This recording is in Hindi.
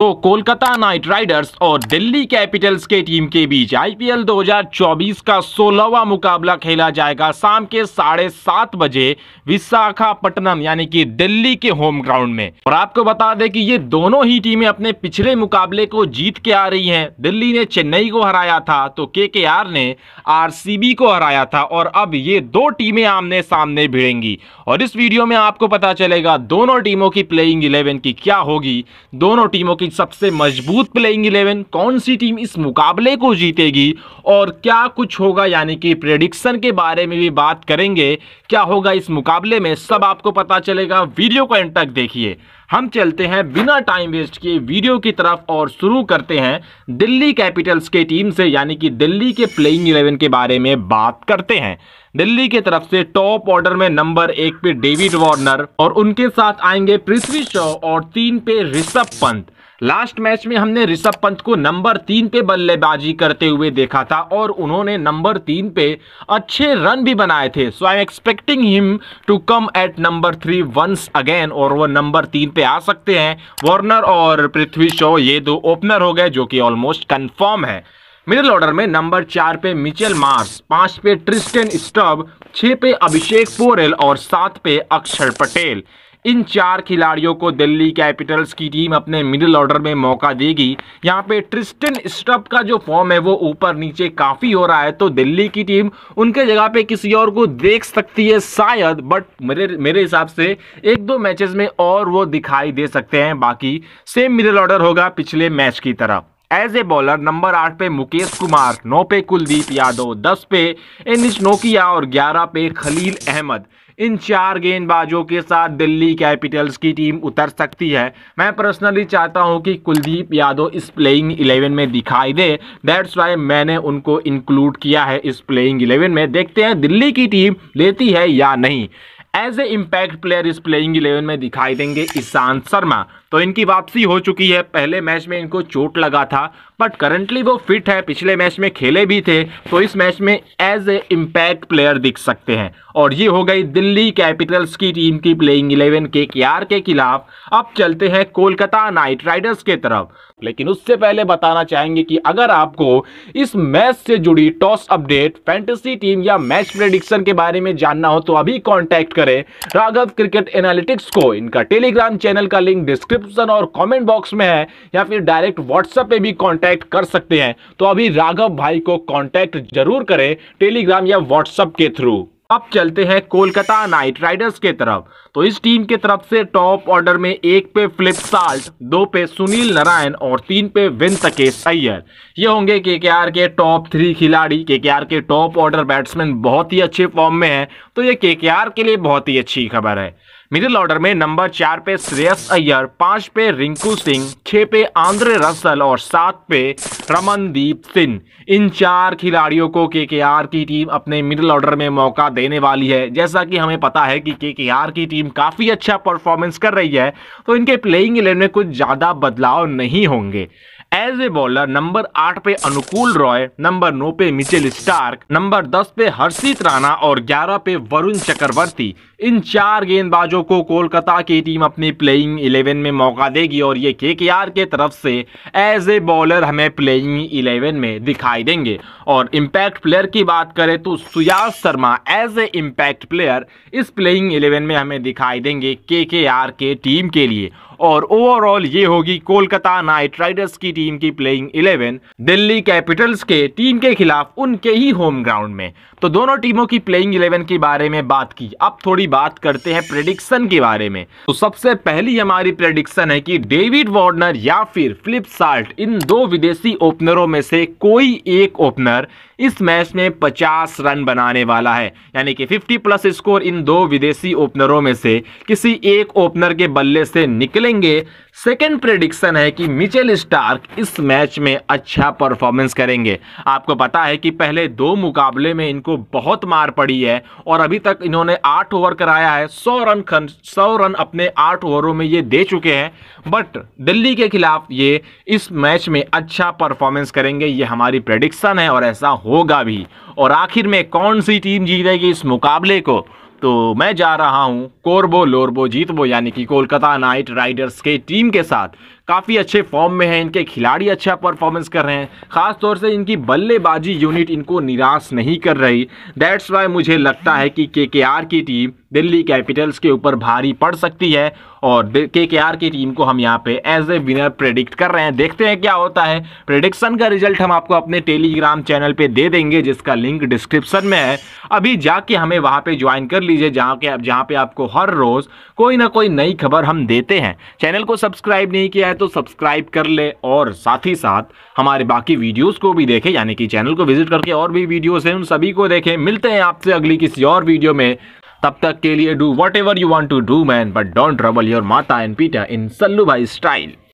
तो कोलकाता नाइट राइडर्स और दिल्ली कैपिटल्स के टीम के बीच आईपीएल 2024 का सोलहवा मुकाबला खेला जाएगा शाम के साढ़े सात बजे विशाखापट्टनम यानी कि दिल्ली के होम ग्राउंड में और आपको बता दें कि ये दोनों ही टीमें अपने पिछले मुकाबले को जीत के आ रही हैं दिल्ली ने चेन्नई को हराया था तो के ने आर को हराया था और अब ये दो टीमें आमने सामने भिड़ेंगी और इस वीडियो में आपको पता चलेगा दोनों टीमों की प्लेइंग इलेवन की क्या होगी दोनों टीमों की टीम सबसे मजबूत प्लेइंग इलेवन कौन सी टीम इस मुकाबले को जीतेगी और क्या कुछ होगा यानी कि प्रेडिक्शन के बारे में भी बात करेंगे क्या होगा इस मुकाबले में सब आपको पता चलेगा वीडियो को एंड तक देखिए हम चलते हैं बिना टाइम वेस्ट किए वीडियो की तरफ और शुरू करते हैं दिल्ली कैपिटल्स के टीम से यानी कि दिल्ली के प्लेइंग इलेवन के बारे में बात करते हैं दिल्ली की तरफ से टॉप ऑर्डर में नंबर एक पे डेविड वार्नर और उनके साथ आएंगे पृथ्वी शॉ और तीन पे ऋषभ पंत लास्ट मैच में हमने ऋषभ पंत को नंबर तीन पे बल्लेबाजी करते हुए देखा था और उन्होंने नंबर तीन पे अच्छे रन भी बनाए थे so I am expecting him to come at number three once again और वो नंबर तीन पे आ सकते हैं वार्नर और पृथ्वी शो ये दो ओपनर हो गए जो कि ऑलमोस्ट कन्फर्म है मिडिल ऑर्डर में नंबर चार पे मिचेल मार्स पांच पे ट्रिस्टन स्टब छह पे अभिषेक पोरेल और सात पे अक्षर पटेल इन चार खिलाड़ियों को दिल्ली कैपिटल्स की टीम अपने मिडिल ऑर्डर में मौका देगी यहाँ पे ट्रिस्टन स्टप का जो फॉर्म है वो ऊपर नीचे काफ़ी हो रहा है तो दिल्ली की टीम उनके जगह पे किसी और को देख सकती है शायद बट मेरे मेरे हिसाब से एक दो मैचेस में और वो दिखाई दे सकते हैं बाकी सेम मिडिल ऑर्डर होगा पिछले मैच की तरह एज ए बॉलर नंबर आठ पे मुकेश कुमार नौ पे कुलदीप यादव दस पे एनिश नोकिया और ग्यारह पे खलील अहमद इन चार गेंदबाजों के साथ दिल्ली कैपिटल्स की टीम उतर सकती है मैं पर्सनली चाहता हूं कि कुलदीप यादव इस प्लेइंग 11 में दिखाई दे दैट्स वाई मैंने उनको इंक्लूड किया है इस प्लेइंग 11 में देखते हैं दिल्ली की टीम लेती है या नहीं एज ए इम्पैक्ट प्लेयर इस प्लेइंग 11 में दिखाई देंगे ईशांत शर्मा तो इनकी वापसी हो चुकी है पहले मैच में इनको चोट लगा था बट करंटली वो फिट है पिछले मैच में खेले भी थे तो इस मैच में एज ए इम्पैक्ट प्लेयर दिख सकते हैं और ये हो गई दिल्ली कैपिटल्स की टीम की प्लेइंग इलेवन के के खिलाफ अब चलते हैं कोलकाता नाइट राइडर्स के तरफ लेकिन उससे पहले बताना चाहेंगे कि अगर आपको इस मैच से जुड़ी टॉस अपडेट फैंटेसी टीम या मैच प्रेडिक्शन के बारे में जानना हो तो अभी कॉन्टैक्ट करें राघव क्रिकेट एनालिटिक्स को इनका टेलीग्राम चैनल का लिंक डिस्क्रिप्ट डिस्क्रिप्शन और कमेंट बॉक्स में है या फिर डायरेक्ट व्हाट्सएप पे भी कांटेक्ट कर सकते हैं तो अभी राघव भाई को कांटेक्ट जरूर करें टेलीग्राम या व्हाट्सएप के थ्रू अब चलते हैं कोलकाता नाइट राइडर्स के तरफ तो इस टीम के तरफ से टॉप ऑर्डर में एक पे फ्लिप साल्ट दो पे सुनील नारायण और तीन पे विन तकेश सैयर ये होंगे के के आर के टॉप थ्री खिलाड़ी के के आर के टॉप ऑर्डर बैट्समैन बहुत ही अच्छे फॉर्म में हैं तो ये के के आर के लिए बहुत ही अच्छी खबर है मिडिल ऑर्डर में नंबर चार पे श्रेयस अय्यर पांच पे रिंकू सिंह छह पे आंद्रे रसल और सात पे रमनदीप सिंह इन चार खिलाड़ियों को के की टीम अपने मिडिल ऑर्डर में मौका देने वाली है जैसा कि हमें पता है कि के की टीम काफ़ी अच्छा परफॉर्मेंस कर रही है तो इनके प्लेइंग इलेवन में कुछ ज़्यादा बदलाव नहीं होंगे एज ए बॉलर नंबर आठ पे अनुकूल रॉय नंबर नौ पे मिचेल स्टार्क नंबर दस पे हर्षित राणा और ग्यारह पे वरुण चक्रवर्ती इन चार गेंदबाजों को कोलकाता की टीम अपनी प्लेइंग इलेवन में मौका देगी और ये के के तरफ से एज ए बॉलर हमें प्लेइंग इलेवन में दिखाई देंगे और इम्पैक्ट प्लेयर की बात करें तो Suyash Sharma as a impact player इस प्लेइंग इलेवन में हमें दिखाई देंगे के के टीम के लिए और ओवरऑल ये होगी कोलकाता नाइट राइडर्स की टीम की प्लेइंग इलेवन दिल्ली कैपिटल्स के टीम के खिलाफ उनके ही होम ग्राउंड में तो दोनों टीमों की प्लेइंग इलेवन के बारे में बात की अब थोड़ी बात करते हैं प्रेडिक्शन के बारे में तो सबसे पहली हमारी प्रेडिक्शन है कि डेविड वार्नर या फिर फ्लिप साल्ट इन दो विदेशी ओपनरों में से कोई एक ओपनर इस मैच में 50 रन बनाने वाला है यानी कि 50 प्लस स्कोर इन दो विदेशी ओपनरों में से किसी एक ओपनर के बल्ले से निकलेंगे सेकेंड प्रेडिक्शन है कि मिचेल स्टार्क इस मैच में अच्छा परफॉर्मेंस करेंगे आपको पता है कि पहले दो मुकाबले में इनको बहुत मार पड़ी है और अभी तक इन्होंने आठ ओवर कराया है सौ रन खन सौ रन अपने आठ ओवरों में ये दे चुके हैं बट दिल्ली के खिलाफ ये इस मैच में अच्छा परफॉर्मेंस करेंगे ये हमारी प्रेडिक्शन है और ऐसा होगा भी और आखिर में कौन सी टीम जीतेगी इस मुकाबले को तो मैं जा रहा हूँ कोरबो लोरबो जीतबो यानी कि कोलकाता नाइट राइडर्स के टीम के साथ काफ़ी अच्छे फॉर्म में हैं इनके खिलाड़ी अच्छा परफॉर्मेंस कर रहे हैं ख़ासतौर से इनकी बल्लेबाजी यूनिट इनको निराश नहीं कर रही दैट्स वाई मुझे लगता है कि के की टीम दिल्ली कैपिटल्स के ऊपर भारी पड़ सकती है और के के आर की टीम को हम यहाँ पे एज ए विनर प्रेडिक्ट कर रहे हैं देखते हैं क्या होता है प्रेडिक्शन का रिजल्ट हम आपको अपने टेलीग्राम चैनल पे दे देंगे जिसका लिंक डिस्क्रिप्शन में है अभी जाके हमें वहाँ पे ज्वाइन कर लीजिए जहाँ के जहाँ पे आपको हर रोज़ कोई ना कोई नई खबर हम देते हैं चैनल को सब्सक्राइब नहीं किया है तो सब्सक्राइब कर ले और साथ ही साथ हमारे बाकी वीडियोस को भी देखें यानी कि चैनल को विजिट करके और भी वीडियोस हैं उन सभी को देखें मिलते हैं आपसे अगली किसी और वीडियो में तब तक के लिए do whatever you want to do man but don't trouble your माता एंड पीटा इन सल्लू बाई स्टाइल